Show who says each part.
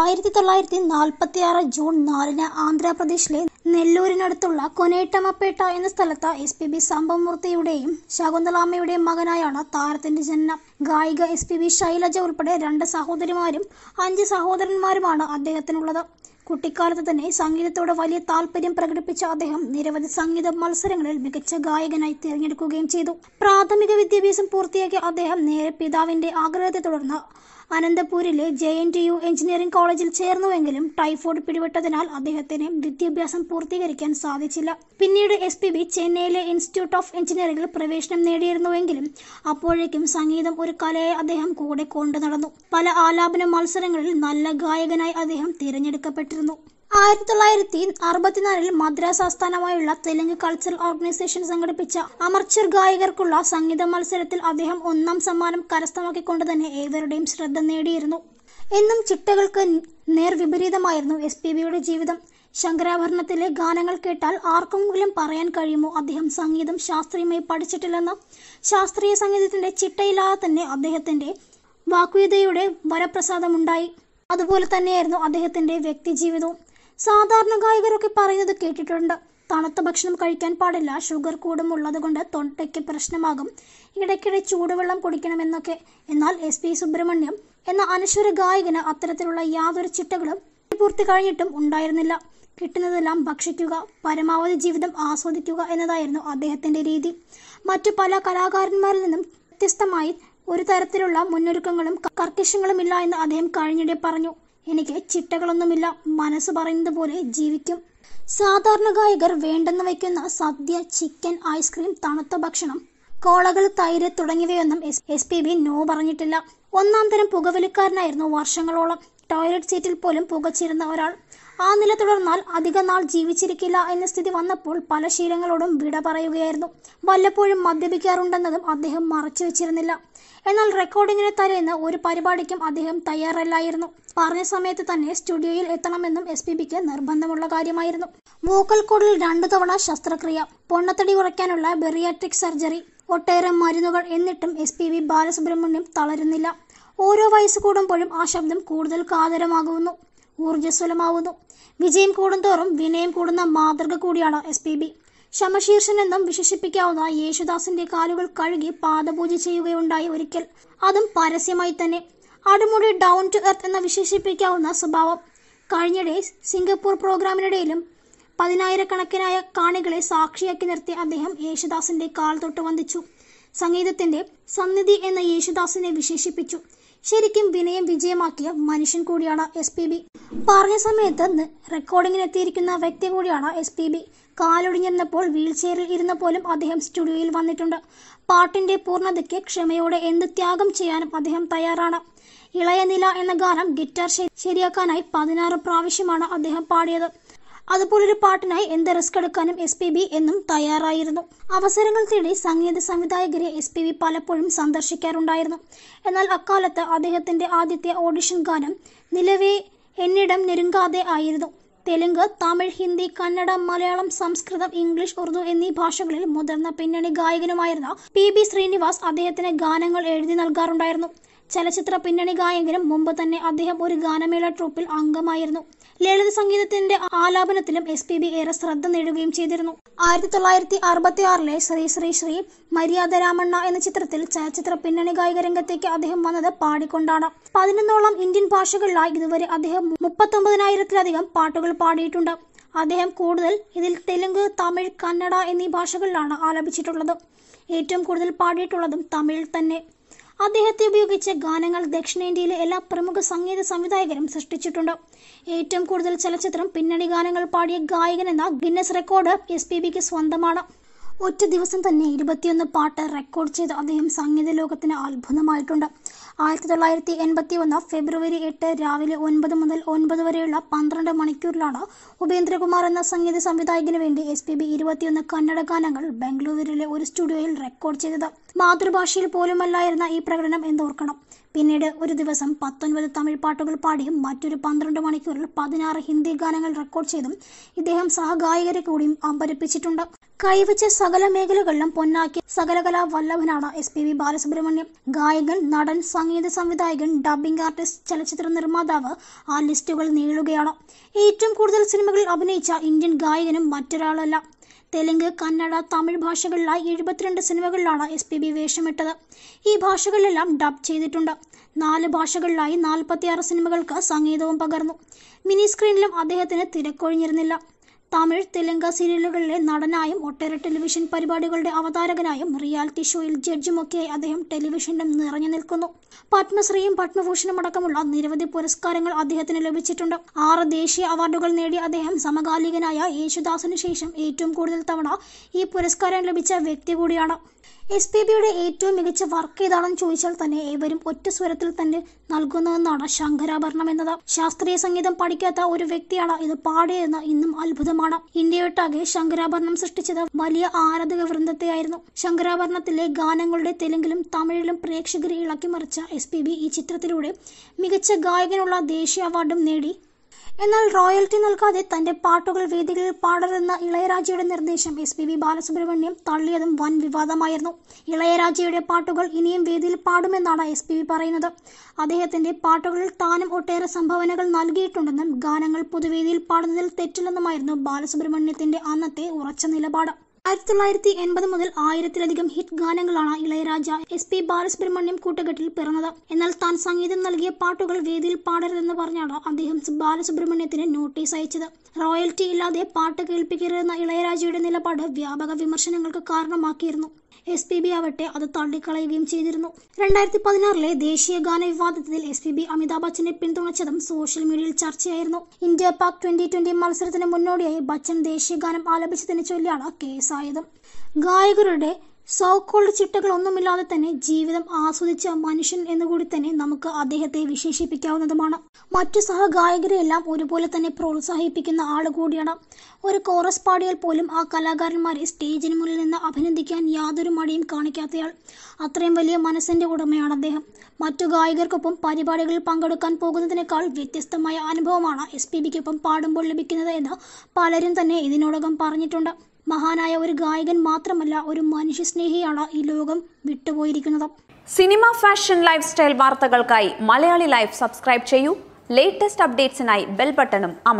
Speaker 1: ആയിരത്തി തൊള്ളായിരത്തി നാൽപ്പത്തി ആറ് ജൂൺ നാലിന് ആന്ധ്രാപ്രദേശിലെ നെല്ലൂരിനടുത്തുള്ള കൊനേട്ടമപ്പേട്ട എന്ന സ്ഥലത്ത് എസ് പി ബി സംഭവമൂർത്തിയുടെയും ശകുന്തളാമ്മയുടെയും മകനായാണ് താരത്തിന്റെ ജനനം ഗായിക എസ് പി ബി ശൈലജ ഉൾപ്പെടെ രണ്ട് സഹോദരിമാരും അഞ്ച് സഹോദരന്മാരുമാണ് അദ്ദേഹത്തിനുള്ളത് കുട്ടിക്കാലത്ത് തന്നെ സംഗീതത്തോട് വലിയ താല്പര്യം പ്രകടിപ്പിച്ച അദ്ദേഹം നിരവധി സംഗീത മത്സരങ്ങളിൽ മികച്ച ഗായകനായി തിരഞ്ഞെടുക്കുകയും ചെയ്തു പ്രാഥമിക വിദ്യാഭ്യാസം പൂർത്തിയാക്കിയ അദ്ദേഹം നേരെ പിതാവിന്റെ ആഗ്രഹത്തെ തുടർന്ന് അനന്തപൂരിലെ J N T U engineering കോളേജിൽ ചേർന്നുവെങ്കിലും ടൈഫോയിഡ് പിടിപെട്ടതിനാൽ അദ്ദേഹത്തിന് വിദ്യാഭ്യാസം പൂർത്തീകരിക്കാൻ സാധിച്ചില്ല പിന്നീട് എസ് പി ബി ചെന്നൈയിലെ ഇൻസ്റ്റിറ്റ്യൂട്ട് ഓഫ് എഞ്ചിനീയറിംഗിൽ പ്രവേശനം നേടിയിരുന്നുവെങ്കിലും അപ്പോഴേക്കും സംഗീതം ഒരു കലയെ അദ്ദേഹം കൂടെ കൊണ്ടു നടന്നു പല ആലാപന മത്സരങ്ങളിൽ നല്ല ഗായകനായി അദ്ദേഹം തിരഞ്ഞെടുക്കപ്പെട്ടിരുന്നു ആയിരത്തി തൊള്ളായിരത്തി അറുപത്തിനാലിൽ മദ്രാസ് ആസ്ഥാനമായുള്ള തെലുങ്ക് കൾച്ചറൽ ഓർഗനൈസേഷൻ സംഘടിപ്പിച്ച അമർച്ചർ ഗായകർക്കുള്ള സംഗീത മത്സരത്തിൽ അദ്ദേഹം ഒന്നാം സമ്മാനം കരസ്ഥമാക്കിക്കൊണ്ട് തന്നെ ഏവരുടെയും ശ്രദ്ധ നേടിയിരുന്നു എന്നും ചിട്ടകൾക്ക് നേർവിപരീതമായിരുന്നു എസ് പി ബിയുടെ ജീവിതം ശങ്കരാഭരണത്തിലെ ഗാനങ്ങൾ കേട്ടാൽ ആർക്കെങ്കിലും പറയാൻ കഴിയുമോ അദ്ദേഹം സംഗീതം ശാസ്ത്രീയമായി പഠിച്ചിട്ടില്ലെന്ന് ശാസ്ത്രീയ സംഗീതത്തിന്റെ ചിട്ടയില്ലാതെ തന്നെ അദ്ദേഹത്തിന്റെ വാക്വീതയുടെ വരപ്രസാദമുണ്ടായി അതുപോലെ തന്നെയായിരുന്നു അദ്ദേഹത്തിന്റെ വ്യക്തിജീവിതവും സാധാരണ ഗായകരൊക്കെ പറയുന്നത് കേട്ടിട്ടുണ്ട് തണുത്ത ഭക്ഷണം കഴിക്കാൻ പാടില്ല ഷുഗർ കൂടും ഉള്ളതുകൊണ്ട് തൊണ്ടയ്ക്ക് പ്രശ്നമാകും ഇടയ്ക്കിടെ ചൂടുവെള്ളം കുടിക്കണമെന്നൊക്കെ എന്നാൽ എസ് പി സുബ്രഹ്മണ്യം എന്ന അനശ്വര ഗായകന് അത്തരത്തിലുള്ള യാതൊരു ചിട്ടകളും പൂർത്തി കഴിഞ്ഞിട്ടും ഉണ്ടായിരുന്നില്ല കിട്ടുന്നതെല്ലാം ഭക്ഷിക്കുക പരമാവധി ജീവിതം ആസ്വദിക്കുക എന്നതായിരുന്നു അദ്ദേഹത്തിന്റെ രീതി മറ്റു പല കലാകാരന്മാരിൽ നിന്നും വ്യത്യസ്തമായി ഒരു തരത്തിലുള്ള മുന്നൊരുക്കങ്ങളും കർക്കശങ്ങളും ഇല്ല എന്ന് അദ്ദേഹം കഴിഞ്ഞിടെ പറഞ്ഞു എനിക്ക് ചിട്ടകളൊന്നുമില്ല മനസ്സ് പറയുന്നത് പോലെ ജീവിക്കും സാധാരണ ഗായകർ വേണ്ടെന്ന് വയ്ക്കുന്ന സദ്യ ചിക്കൻ ഐസ്ക്രീം തണുത്ത ഭക്ഷണം കോളകൾ തൈര് തുടങ്ങിയവയൊന്നും S S P B no പറഞ്ഞിട്ടില്ല ഒന്നാം തരം പുകവലിക്കാരനായിരുന്നു വർഷങ്ങളോളം ടോയ്ലറ്റ് സീറ്റിൽ പോലും പുകച്ചിരുന്ന ഒരാൾ ആ നില തുടർന്നാൽ അധിക നാൾ ജീവിച്ചിരിക്കില്ല എന്ന സ്ഥിതി വന്നപ്പോൾ പല ശീലങ്ങളോടും വിട പറയുകയായിരുന്നു വല്ലപ്പോഴും മദ്യപിക്കാറുണ്ടെന്നതും അദ്ദേഹം മറച്ചു വെച്ചിരുന്നില്ല എന്നാൽ റെക്കോർഡിങ്ങിനെ തലേന്ന് ഒരു പരിപാടിക്കും അദ്ദേഹം തയ്യാറല്ലായിരുന്നു പറഞ്ഞ സമയത്ത് തന്നെ സ്റ്റുഡിയോയിൽ എത്തണമെന്നും എസ് പി ബിക്ക് നിർബന്ധമുള്ള കാര്യമായിരുന്നു വോക്കൽ കോഡിൽ രണ്ടു തവണ ശസ്ത്രക്രിയ പൊണ്ണത്തടി കുറയ്ക്കാനുള്ള ബെറിയാട്രിക് സർജറി ഒട്ടേറെ മരുന്നുകൾ എന്നിട്ടും എസ് പി ബി ബാലസുബ്രഹ്മണ്യം തളരുന്നില്ല ഓരോ വയസ്സ് കൂടുമ്പോഴും ആ ശബ്ദം കൂടുതൽ കാതരമാകുന്നു ഊർജ്ജസ്വലമാവുന്നു വിജയം കൂടുന്തോറും വിനയം കൂടുന്ന മാതൃക കൂടിയാണ് എസ് പി ബി ശമശീർഷൻ എന്നും വിശേഷിപ്പിക്കാവുന്ന യേശുദാസിന്റെ കാലുകൾ കഴുകി പാദപൂജ ചെയ്യുകയുണ്ടായി ഒരിക്കൽ അതും പരസ്യമായി തന്നെ അടുമുടി ഡൗൺ ടു എർത്ത് എന്ന് വിശേഷിപ്പിക്കാവുന്ന സ്വഭാവം കഴിഞ്ഞിടെ സിംഗപ്പൂർ പ്രോഗ്രാമിനിടയിലും പതിനായിരക്കണക്കിനായ കാണികളെ സാക്ഷിയാക്കി നിർത്തി അദ്ദേഹം യേശുദാസിന്റെ കാൽ തൊട്ട് വന്ദിച്ചു സംഗീതത്തിന്റെ സന്നിധി എന്ന യേശുദാസിനെ വിശേഷിപ്പിച്ചു ശരിക്കും വിനയം വിജയമാക്കിയ മനുഷ്യൻ കൂടിയാണ് എസ് പി ബി പറഞ്ഞ സമയത്ത് റെക്കോർഡിങ്ങിനെത്തിയിരിക്കുന്ന വ്യക്തി കൂടിയാണ് എസ് പി ബി കാലൊടിഞ്ഞിരുന്നപ്പോൾ ചെയറിൽ ഇരുന്ന പോലും അദ്ദേഹം സ്റ്റുഡിയോയിൽ വന്നിട്ടുണ്ട് പാട്ടിന്റെ പൂർണ്ണതയ്ക്ക് ക്ഷമയോടെ എന്ത് ത്യാഗം ചെയ്യാനും അദ്ദേഹം തയ്യാറാണ് ഇളയനില എന്ന ഗാനം ഗിറ്റാർ ശരിയാക്കാനായി പതിനാറ് പ്രാവശ്യമാണ് അദ്ദേഹം പാടിയത് അതുപോലൊരു പാട്ടിനായി എന്ത് റിസ്ക് എടുക്കാനും എസ് പി ബി എന്നും തയ്യാറായിരുന്നു അവസരങ്ങൾ തേടി സംഗീത സംവിധായകരെ എസ് പി ബി പലപ്പോഴും സന്ദർശിക്കാറുണ്ടായിരുന്നു എന്നാൽ അക്കാലത്ത് അദ്ദേഹത്തിന്റെ ആദ്യത്തെ ഓഡിഷൻ ഗാനം നിലവേ എന്നിടം നെരുങ്കാതെ ആയിരുന്നു തെലുങ്ക് തമിഴ് ഹിന്ദി കന്നഡ മലയാളം സംസ്കൃതം ഇംഗ്ലീഷ് ഉറുദു എന്നീ ഭാഷകളിൽ മുതിർന്ന പിന്നണി ഗായകനുമായിരുന്ന പി ബി ശ്രീനിവാസ് അദ്ദേഹത്തിന് ഗാനങ്ങൾ എഴുതി നൽകാറുണ്ടായിരുന്നു ചലച്ചിത്ര പിന്നണി ഗായകനും മുമ്പ് തന്നെ അദ്ദേഹം ഒരു ഗാനമേള ട്രൂപ്പിൽ അംഗമായിരുന്നു ലളിത സംഗീതത്തിന്റെ ആലാപനത്തിലും എസ് പി ബി ഏറെ ശ്രദ്ധ നേടുകയും ചെയ്തിരുന്നു ആയിരത്തി തൊള്ളായിരത്തി അറുപത്തി ആറിലെ ശ്രീ ശ്രീ ശ്രീ മര്യാദ രാമണ്ണ എന്ന ചിത്രത്തിൽ ചലച്ചിത്ര പിന്നണി ഗായിക രംഗത്തേക്ക് അദ്ദേഹം വന്നത് പാടിക്കൊണ്ടാണ് പതിനൊന്നോളം ഇന്ത്യൻ ഭാഷകളിലായി ഇതുവരെ അദ്ദേഹം മുപ്പത്തൊമ്പതിനായിരത്തിലധികം പാട്ടുകൾ പാടിയിട്ടുണ്ട് അദ്ദേഹം കൂടുതൽ ഇതിൽ തെലുങ്ക് തമിഴ് കന്നഡ എന്നീ ഭാഷകളിലാണ് ആലപിച്ചിട്ടുള്ളത് ഏറ്റവും കൂടുതൽ പാടിയിട്ടുള്ളതും തമിഴിൽ തന്നെ അദ്ദേഹത്തെ ഉപയോഗിച്ച ഗാനങ്ങൾ ദക്ഷിണേന്ത്യയിലെ എല്ലാ പ്രമുഖ സംഗീത സംവിധായകരും സൃഷ്ടിച്ചിട്ടുണ്ട് ഏറ്റവും കൂടുതൽ ചലച്ചിത്രം പിന്നണി ഗാനങ്ങൾ പാടിയ ഗായകൻ എന്ന ഗിന്നസ് റെക്കോർഡ് എസ് പി ബിക്ക് സ്വന്തമാണ് ഒറ്റ ദിവസം തന്നെ ഇരുപത്തിയൊന്ന് പാട്ട് റെക്കോർഡ് ചെയ്ത് അദ്ദേഹം സംഗീത ലോകത്തിന് അത്ഭുതമായിട്ടുണ്ട് ആയിരത്തി തൊള്ളായിരത്തി എൺപത്തി ഒന്ന് ഫെബ്രുവരി എട്ട് രാവിലെ ഒൻപത് മുതൽ ഒൻപത് വരെയുള്ള പന്ത്രണ്ട് മണിക്കൂറിലാണ് ഉപേന്ദ്രകുമാർ എന്ന സംഗീത സംവിധായകന് വേണ്ടി എസ് പി ബി ഇരുപത്തിയൊന്ന് കന്നഡ ഗാനങ്ങൾ ബംഗളൂരുവിലെ ഒരു സ്റ്റുഡിയോയിൽ റെക്കോർഡ് ചെയ്തത് മാതൃഭാഷയിൽ പോലുമല്ലായിരുന്ന ഈ പ്രകടനം എന്തോർക്കണം പിന്നീട് ഒരു ദിവസം പത്തൊൻപത് തമിഴ് പാട്ടുകൾ പാടിയും മറ്റൊരു പന്ത്രണ്ട് മണിക്കൂറിൽ പതിനാറ് ഹിന്ദി ഗാനങ്ങൾ റെക്കോർഡ് ചെയ്തും ഇദ്ദേഹം സഹഗായകരെ കൂടിയും അമ്പരപ്പിച്ചിട്ടുണ്ട് കൈവച്ച സകല മേഖലകളിലും പൊന്നാക്കിയ സകലകലാ വല്ലഭനാണ് എസ് പി വി ബാലസുബ്രഹ്മണ്യം ഗായകൻ നടൻ സംഗീത സംവിധായകൻ ഡബിംഗ് ആർട്ടിസ്റ്റ് ചലച്ചിത്ര നിർമ്മാതാവ് ആ ലിസ്റ്റുകൾ നീളുകയാണ് ഏറ്റവും കൂടുതൽ സിനിമകളിൽ അഭിനയിച്ച ഇന്ത്യൻ ഗായകനും മറ്റൊരാളല്ല തെലുങ്ക് കന്നഡ തമിഴ് ഭാഷകളിലായി എഴുപത്തിരണ്ട് സിനിമകളിലാണ് എസ് പി ബി വേഷമിട്ടത് ഈ ഭാഷകളിലെല്ലാം ഡബ് ചെയ്തിട്ടുണ്ട് നാല് ഭാഷകളിലായി നാൽപ്പത്തിയാറ് സിനിമകൾക്ക് സംഗീതവും പകർന്നു മിനി സ്ക്രീനിലും അദ്ദേഹത്തിന് തിരക്കൊഴിഞ്ഞിരുന്നില്ല തമിഴ് തെലുങ്ക് സീരിയലുകളിലെ നടനായും ഒട്ടേറെ ടെലിവിഷൻ പരിപാടികളുടെ അവതാരകനായും റിയാലിറ്റി ഷോയിൽ ജഡ്ജുമൊക്കെയായി അദ്ദേഹം ടെലിവിഷനിലും നിറഞ്ഞു നിൽക്കുന്നു പത്മശ്രീയും പത്മഭൂഷണും അടക്കമുള്ള നിരവധി പുരസ്കാരങ്ങൾ അദ്ദേഹത്തിന് ലഭിച്ചിട്ടുണ്ട് ആറ് ദേശീയ അവാർഡുകൾ നേടിയ അദ്ദേഹം സമകാലികനായ യേശുദാസിനു ശേഷം ഏറ്റവും കൂടുതൽ തവണ ഈ പുരസ്കാരം ലഭിച്ച വ്യക്തി കൂടിയാണ് എസ് പി ബിയുടെ ഏറ്റവും മികച്ച വർക്ക് ഏതാണെന്ന് ചോദിച്ചാൽ തന്നെ ഏവരും ഒറ്റ സ്വരത്തിൽ തന്നെ നൽകുന്നതെന്നാണ് ശങ്കരാഭരണം എന്നത് ശാസ്ത്രീയ സംഗീതം പഠിക്കാത്ത ഒരു വ്യക്തിയാണ് ഇത് പാടിയതെന്ന് ഇന്നും അത്ഭുതമാണ് ഇന്ത്യയൊട്ടാകെ ശങ്കരാഭരണം സൃഷ്ടിച്ചത് വലിയ ആരാധക വൃന്ദത്തെയായിരുന്നു ശങ്കരാഭരണത്തിലെ ഗാനങ്ങളുടെ തെലുങ്കിലും തമിഴിലും പ്രേക്ഷകരെ ഇളക്കിമറിച്ച എസ് ഈ ചിത്രത്തിലൂടെ മികച്ച ഗായകനുള്ള ദേശീയ അവാർഡും നേടി എന്നാൽ റോയൽറ്റി നൽകാതെ തന്റെ പാട്ടുകൾ വേദികളിൽ പാടരുതെന്ന ഇളയരാജയുടെ നിർദ്ദേശം എസ് പി ബി ബാലസുബ്രഹ്മണ്യം തള്ളിയതും വൻ വിവാദമായിരുന്നു ഇളയരാജയുടെ പാട്ടുകൾ ഇനിയും വേദിയിൽ പാടുമെന്നാണ് എസ് പി ബി പറയുന്നത് അദ്ദേഹത്തിന്റെ പാട്ടുകളിൽ താനും ഒട്ടേറെ സംഭാവനകൾ നൽകിയിട്ടുണ്ടെന്നും ഗാനങ്ങൾ പൊതുവേദിയിൽ പാടുന്നതിൽ തെറ്റില്ലെന്നുമായിരുന്നു ബാലസുബ്രഹ്മണ്യത്തിന്റെ അന്നത്തെ ഉറച്ച നിലപാട് ആയിരത്തി തൊള്ളായിരത്തി എൺപത് മുതൽ ആയിരത്തിലധികം ഹിറ്റ് ഗാനങ്ങളാണ് ഇളയരാജ എസ് പി ബാലസുബ്രഹ്മണ്യം കൂട്ടുകെട്ടിൽ പിറന്നത് എന്നാൽ താൻ സംഗീതം നൽകിയ പാട്ടുകൾ വേദിയിൽ പാടരുതെന്ന് പറഞ്ഞാണ് അദ്ദേഹം ബാലസുബ്രഹ്മണ്യത്തിന് നോട്ടീസ് അയച്ചത് റോയൽറ്റി ഇല്ലാതെ പാട്ട് കേൾപ്പിക്കരുതെന്ന ഇളയരാജയുടെ നിലപാട് വ്യാപക വിമർശനങ്ങൾക്ക് കാരണമാക്കിയിരുന്നു എസ് പി ബി ആവട്ടെ അത് തള്ളിക്കളയുകയും ചെയ്തിരുന്നു രണ്ടായിരത്തി പതിനാറിലെ ദേശീയ ഗാന വിവാദത്തിൽ എസ് പി ബി അമിതാഭ് ബച്ചനെ പിന്തുണച്ചതും സോഷ്യൽ മീഡിയയിൽ ചർച്ചയായിരുന്നു ഇന്ത്യ പാക് ട്വന്റി ട്വന്റി മത്സരത്തിന് മുന്നോടിയായി ബച്ചൻ ദേശീയ ഗാനം ആലപിച്ചതിനെ ചൊല്ലിയാണ് കേസ് സായുധം ഗായകരുടെ ചിട്ടകൾ ചിട്ടകളൊന്നുമില്ലാതെ തന്നെ ജീവിതം ആസ്വദിച്ച മനുഷ്യൻ എന്നുകൂടി തന്നെ നമുക്ക് അദ്ദേഹത്തെ വിശേഷിപ്പിക്കാവുന്നതുമാണ് മറ്റു സഹഗായകരെയെല്ലാം ഒരുപോലെ തന്നെ പ്രോത്സാഹിപ്പിക്കുന്ന ആളുകൂടിയാണ് ഒരു കോറസ് പാടിയാൽ പോലും ആ കലാകാരന്മാരെ സ്റ്റേജിന് മുന്നിൽ നിന്ന് അഭിനന്ദിക്കാൻ യാതൊരു മടിയും കാണിക്കാത്തയാൾ അത്രയും വലിയ മനസ്സിന്റെ ഉടമയാണ് അദ്ദേഹം മറ്റു ഗായകർക്കൊപ്പം പരിപാടികളിൽ പങ്കെടുക്കാൻ പോകുന്നതിനേക്കാൾ വ്യത്യസ്തമായ അനുഭവമാണ് എസ് പി ബിക്കൊപ്പം പാടുമ്പോൾ ലഭിക്കുന്നത് എന്ന് പലരും തന്നെ ഇതിനോടകം പറഞ്ഞിട്ടുണ്ട് മഹാനായ ഒരു ഗായകൻ മാത്രമല്ല ഒരു മനുഷ്യസ്നേഹിയാണ് ഈ ലോകം വിട്ടുപോയിരിക്കുന്നത് സിനിമ ഫാഷൻ ലൈഫ് സ്റ്റൈൽ വാർത്തകൾക്കായി മലയാളി ലൈഫ് സബ്സ്ക്രൈബ് ചെയ്യൂ ലേറ്റസ്റ്റ് അപ്ഡേറ്റ്സിനായി ബെൽ ബട്ടണും അമർ